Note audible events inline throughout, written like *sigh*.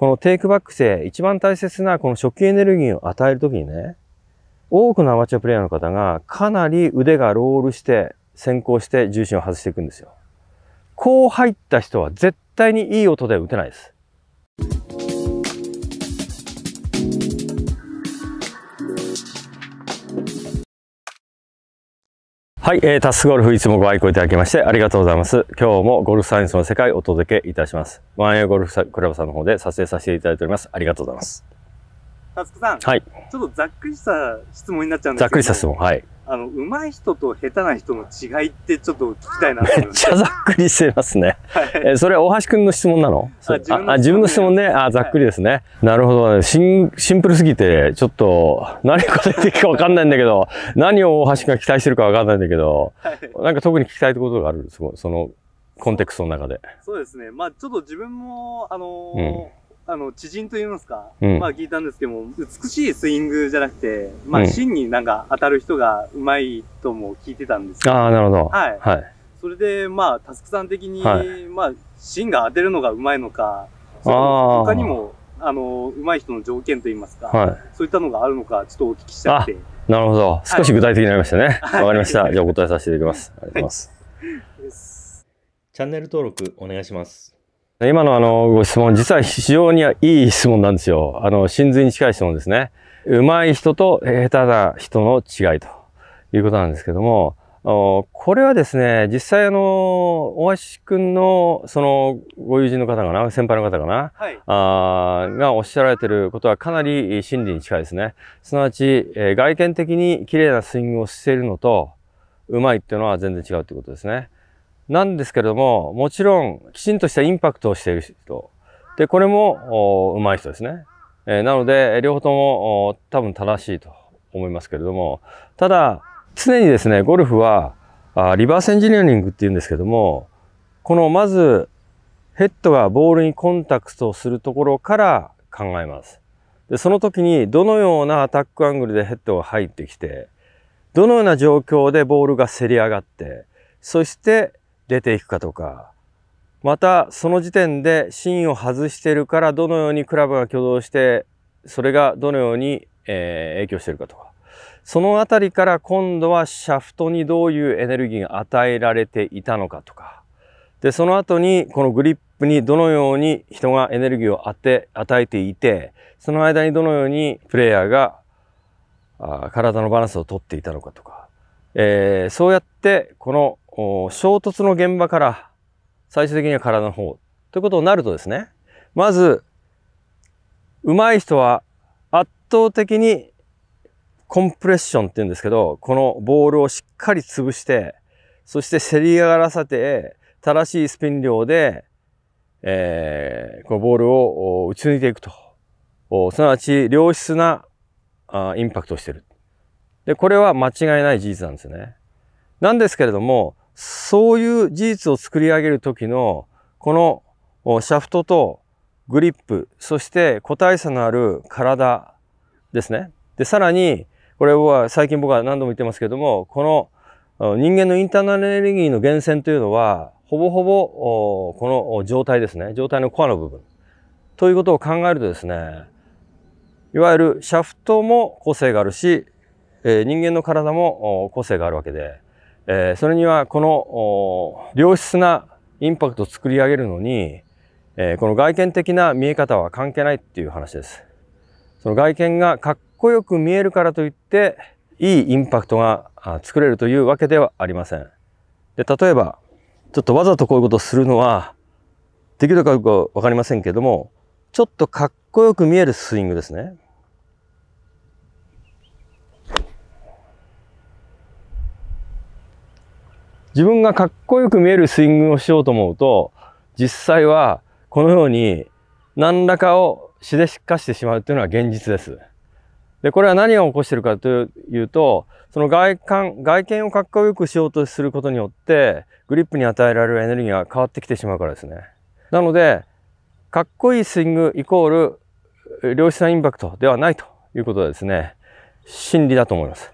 このテイクバック性、一番大切なこの初期エネルギーを与えるときにね、多くのアマチュアプレイヤーの方がかなり腕がロールして、先行して重心を外していくんですよ。こう入った人は絶対にいい音で打てないです。はい、えー、タスゴルフいつもご愛顧いただきましてありがとうございます。今日もゴルフサイエンスの世界をお届けいたします。ワンエゴルフクラブさんの方で撮影させていただいております。ありがとうございます。タスクさん。はい。ちょっとざっくりした質問になっちゃうんですけど。ざっくりした質問。はい。あの、上手い人と下手な人の違いってちょっと聞きたいなめっ *laughs* ちゃざっくりしてますね。はい、えそれは大橋くんの質問なのあ自分の質問ね。あ、ざっくりですね。はい、なるほど、ね、シン。シンプルすぎて、ちょっと、何答えていいかわかんないんだけど、何を大橋が期待してるかわかんないんだけど、はい、なんか特に聞きたいことがあるその、コンテクストの中で。そうですね。まあちょっと自分も、あのーうんあの、知人と言いますか、うん、まあ聞いたんですけども、美しいスイングじゃなくて、まあ芯になんか当たる人がうまいとも聞いてたんですけど。ああ、なるほど。はい。はい。それで、まあ、タスクさん的に、はい、まあ、芯が当てるのがうまいのか、他にも、あの、うまい人の条件といいますか、はい、そういったのがあるのか、ちょっとお聞きしたくて。なるほど。少し具体的になりましたね。わ、*laughs* はい、かりました。じゃあお答えさせていただきます。ありがとうございます。チャンネル登録お願いします。今のあのご質問、実は非常にいい質問なんですよ。あの、真髄に近い質問ですね。上手い人と下手な人の違いということなんですけども、これはですね、実際あの、大橋くんの、その、ご友人の方かな、先輩の方かな、はい、あがおっしゃられてることはかなり真理に近いですね。すなわち、えー、外見的に綺麗なスイングをしているのと、上手いっていうのは全然違うということですね。なんですけれども、もちろんきちんとしたインパクトをしている人。で、これも上手い人ですね。えー、なので、両方とも多分正しいと思いますけれども、ただ、常にですね、ゴルフはあリバースエンジニアリングっていうんですけども、このまずヘッドがボールにコンタクトをするところから考えます。でその時にどのようなアタックアングルでヘッドが入ってきて、どのような状況でボールが競り上がって、そして出ていくかとか、またその時点で芯を外してるからどのようにクラブが挙動して、それがどのように、え影響してるかとか、その辺りから今度はシャフトにどういうエネルギーが与えられていたのかとか、で、その後にこのグリップにどのように人がエネルギーを当て、与えていて、その間にどのようにプレイヤーがあ体のバランスをとっていたのかとか、えー、そうやってこの衝突の現場から最終的には体の方ということになるとですね、まず、上手い人は圧倒的にコンプレッションって言うんですけど、このボールをしっかり潰して、そして競り上がらせて、正しいスピン量で、えー、このボールを打ち抜いていくと。すなわち良質なあインパクトをしてる。で、これは間違いない事実なんですよね。なんですけれども、そういう事実を作り上げるときの、このシャフトとグリップ、そして個体差のある体ですね。で、さらに、これは最近僕は何度も言ってますけども、この人間のインターナルエネルギーの源泉というのは、ほぼほぼこの状態ですね。状態のコアの部分。ということを考えるとですね、いわゆるシャフトも個性があるし、え人間の体も個性があるわけで、えー、それにはこの良質なインパクトを作り上げるのに、えー、この外見的な見え方は関係ないっていう話です。その外見がかっこよく見えるからといっていいインパクトが作れるというわけではありません。で例えばちょっとわざとこういうことをするのはできるかどうか分かりませんけどもちょっとかっこよく見えるスイングですね自分がかっこよく見えるスイングをしようと思うと、実際はこのように何らかをしでしかしてしまうというのは現実です。で、これは何が起こしてるかというと、その外観、外見をかっこよくしようとすることによって、グリップに与えられるエネルギーが変わってきてしまうからですね。なので、かっこいいスイングイコール、良質なインパクトではないということですね。真理だと思います。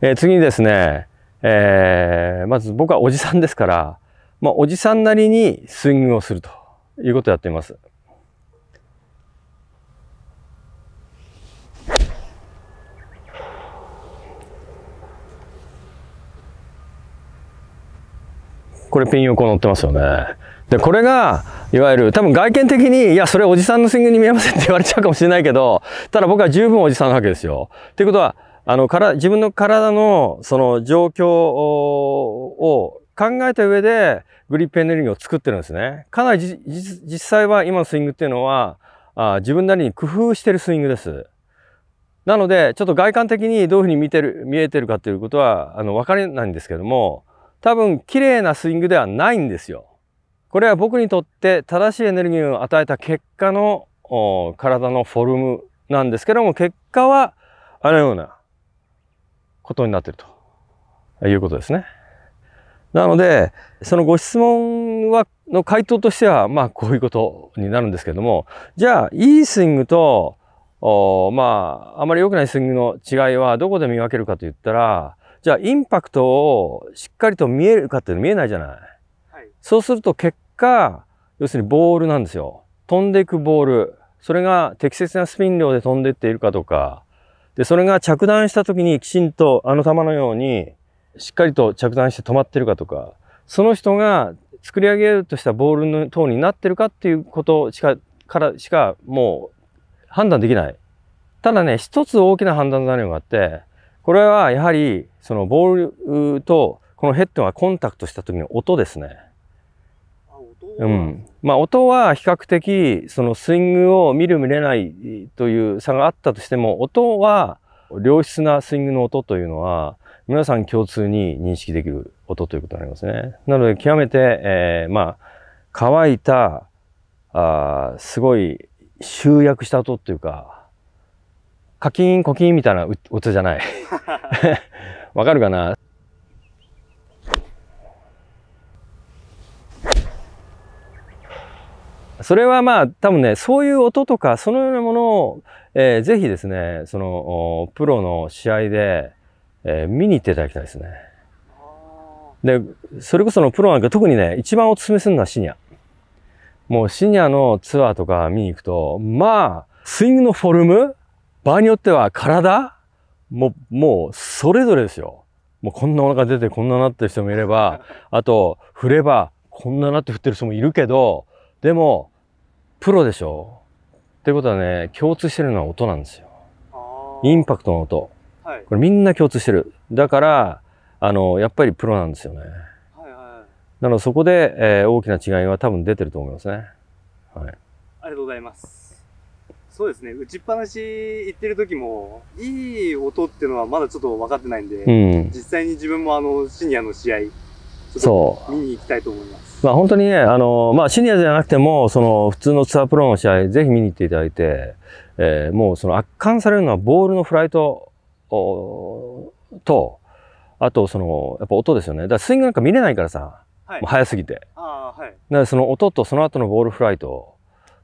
えー、次にですね、えー、まず僕はおじさんですから、まあ、おじさんなりにスイングをするということをやっています。これピン横乗ってますよね。で、これが、いわゆる、多分外見的に、いや、それおじさんのスイングに見えませんって言われちゃうかもしれないけど、ただ僕は十分おじさんなわけですよ。ということは、あの、から、自分の体の、その状況を考えた上で、グリップエネルギーを作ってるんですね。かなり実際は今のスイングっていうのはあ、自分なりに工夫してるスイングです。なので、ちょっと外観的にどういうふうに見てる、見えてるかということは、あの、わからないんですけども、多分、綺麗なスイングではないんですよ。これは僕にとって正しいエネルギーを与えた結果の体のフォルムなんですけども、結果は、あのようなことになってるということですね。なので、そのご質問は、の回答としては、まあ、こういうことになるんですけども、じゃあ、いいスイングと、まあ、あまり良くないスイングの違いはどこで見分けるかと言ったら、じゃあ、インパクトをしっかりと見えるかっていうの見えないじゃない。はい、そうすると、結果、要するにボールなんですよ。飛んでいくボール。それが適切なスピン量で飛んでいっているかとか、で、それが着弾した時にきちんとあの弾のようにしっかりと着弾して止まってるかとか、その人が作り上げようとしたボールの塔になってるかっていうことしか、からしかもう判断できない。ただね、一つ大きな判断材料があって、これはやはりそのボールとこのヘッドがコンタクトした時の音ですね。うん。まあ音は比較的、そのスイングを見る見れないという差があったとしても、音は良質なスイングの音というのは、皆さん共通に認識できる音ということになりますね。なので極めて、えー、まあ、乾いた、あすごい集約した音っていうか、カキンコキンみたいな音じゃない。*laughs* わかるかなそれはまあ多分ね、そういう音とかそのようなものを、えー、ぜひですね、そのプロの試合で、えー、見に行っていただきたいですね。で、それこそのプロなんか特にね、一番お勧めするのはシニア。もうシニアのツアーとか見に行くと、まあ、スイングのフォルム、場合によっては体、もう、もうそれぞれですよ。もうこんなお腹出てこんななってる人もいれば、あと振ればこんななって振ってる人もいるけど、でもプロでしょってことはね、共通してるのは音なんですよ。インパクトの音。はい、これみんな共通してる。だから、あの、やっぱりプロなんですよね。はいはい、なのでそこで、えー、大きな違いは多分出てると思いますね。はい。ありがとうございます。そうですね。打ちっぱなし行ってる時も、いい音っていうのはまだちょっと分かってないんで、うん、実際に自分もあの、シニアの試合、そう。見に行きたいと思います。まあ本当にね、あの、まあシニアじゃなくても、その普通のツアープロの試合、ぜひ見に行っていただいて、えー、もうその圧巻されるのはボールのフライトと、あとその、やっぱ音ですよね。だスイングなんか見れないからさ、はい、もう早すぎて。あはい。その音とその後のボールフライト。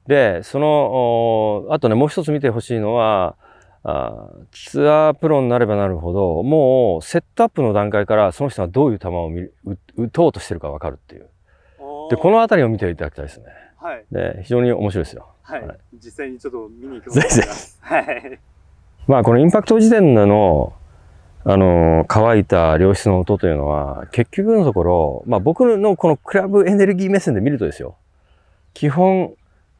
で、その、あとね、もう一つ見てほしいのは、あツアープロになればなるほど、もうセットアップの段階からその人がどういう球を打とうとしてるかわかるっていう。で、この辺りを見ていただきたいですね。はい。で、非常に面白いですよ。はい。はい、実際にちょっと見に行きます。はい。まあ、このインパクト時点での、あの、乾いた良質の音というのは、結局のところ、まあ僕のこのクラブエネルギー目線で見るとですよ。基本、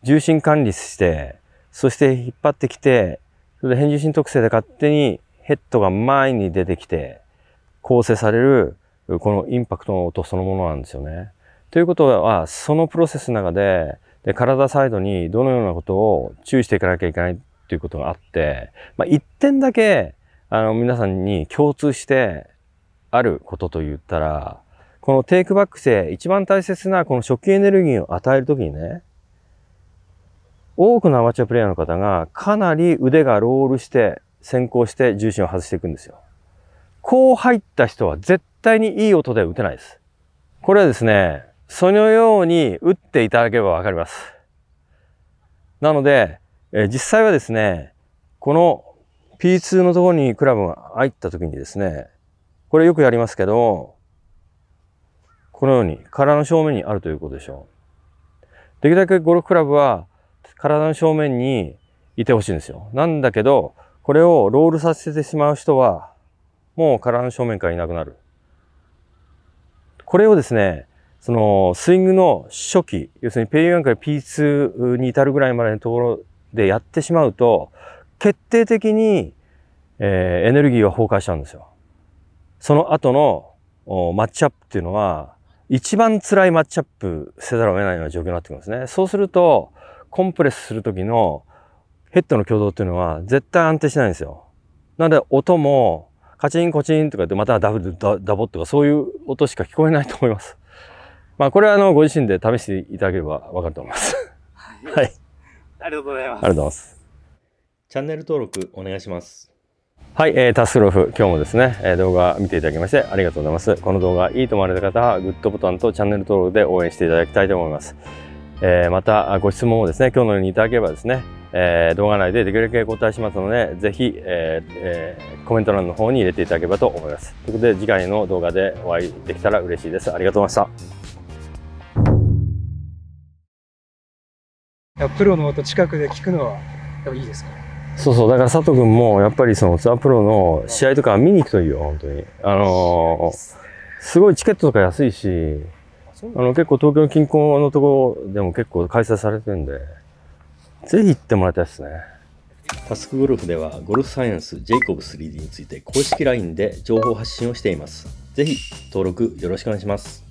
重心管理して、そして引っ張ってきて、それで変重心特性で勝手にヘッドが前に出てきて、構成される、このインパクトの音そのものなんですよね。ということは、そのプロセスの中で、で体サイドにどのようなことを注意していかなきゃいけないということがあって、まあ、一点だけ、あの、皆さんに共通してあることと言ったら、このテイクバックで一番大切なこの初期エネルギーを与えるときにね、多くのアマチュアプレイヤーの方がかなり腕がロールして先行して重心を外していくんですよ。こう入った人は絶対にいい音で打てないです。これはですね、そのように打っていただければわかります。なので、え実際はですね、この P2 のところにクラブが入った時にですね、これよくやりますけど、このように殻の正面にあるということでしょう。できるだけゴルフクラブは体の正面にいてほしいんですよ。なんだけど、これをロールさせてしまう人は、もう体の正面からいなくなる。これをですね、その、スイングの初期、要するに P1 から P2 に至るぐらいまでのところでやってしまうと、決定的に、えー、エネルギーは崩壊しちゃうんですよ。その後のマッチアップっていうのは、一番辛いマッチアップせざるを得ないような状況になってくるんですね。そうすると、コンプレスする時のヘッドの挙動っていうのは絶対安定しないんですよ。なので音もカチンコチンとかってまたダブルダダボとかそういう音しか聞こえないと思います。まあこれはあのご自身で試していただければわかると思います。はい。ありがとうございます。ありがとうございます。チャンネル登録お願いします。はい、えー、タスクロフ、今日もですね、えー、動画見ていただきましてありがとうございます。この動画いいと思われた方は、グッドボタンとチャンネル登録で応援していただきたいと思います。えー、またご質問をですね、今日のようにいただければですね、えー、動画内でできるだけお答えしますので、ぜひ、えーえー、コメント欄の方に入れていただければと思います。ということで、次回の動画でお会いできたら嬉しいです。ありがとうございました。プロの音近くで聞くのはやっいいですかそうそうだから佐藤君もやっぱりそのツアープロの試合とか見に行くといいよ本当にあのー、すごいチケットとか安いしあの結構東京の近郊のところでも結構開催されてるんで、ぜひ行ってもらいたいですね。タスクゴルフではゴルフサイエンスジェイコブ 3D について公式 LINE で情報発信をしています。ぜひ登録よろしくお願いします。